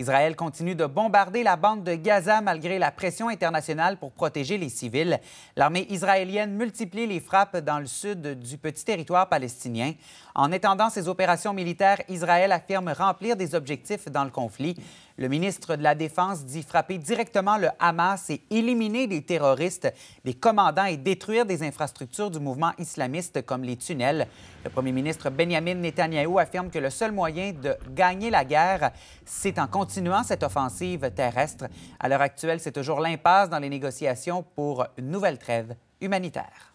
Israël continue de bombarder la bande de Gaza malgré la pression internationale pour protéger les civils. L'armée israélienne multiplie les frappes dans le sud du petit territoire palestinien. En étendant ses opérations militaires, Israël affirme remplir des objectifs dans le conflit. Le ministre de la Défense dit frapper directement le Hamas et éliminer des terroristes, des commandants et détruire des infrastructures du mouvement islamiste comme les tunnels. Le premier ministre Benjamin Netanyahu affirme que le seul moyen de gagner la guerre, c'est en continuant continuant cette offensive terrestre. À l'heure actuelle, c'est toujours l'impasse dans les négociations pour une nouvelle trêve humanitaire.